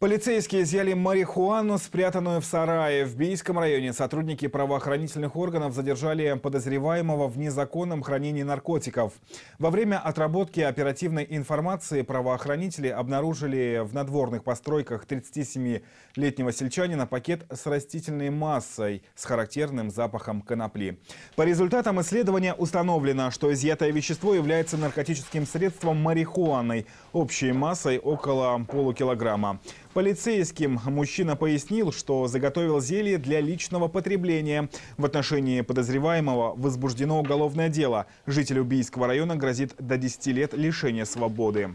Полицейские изъяли марихуану, спрятанную в сарае. В Бийском районе сотрудники правоохранительных органов задержали подозреваемого в незаконном хранении наркотиков. Во время отработки оперативной информации правоохранители обнаружили в надворных постройках 37-летнего сельчанина пакет с растительной массой с характерным запахом конопли. По результатам исследования установлено, что изъятое вещество является наркотическим средством марихуаной общей массой около полукилограмма полицейским. Мужчина пояснил, что заготовил зелье для личного потребления. В отношении подозреваемого возбуждено уголовное дело. Жителю Бийского района грозит до 10 лет лишения свободы.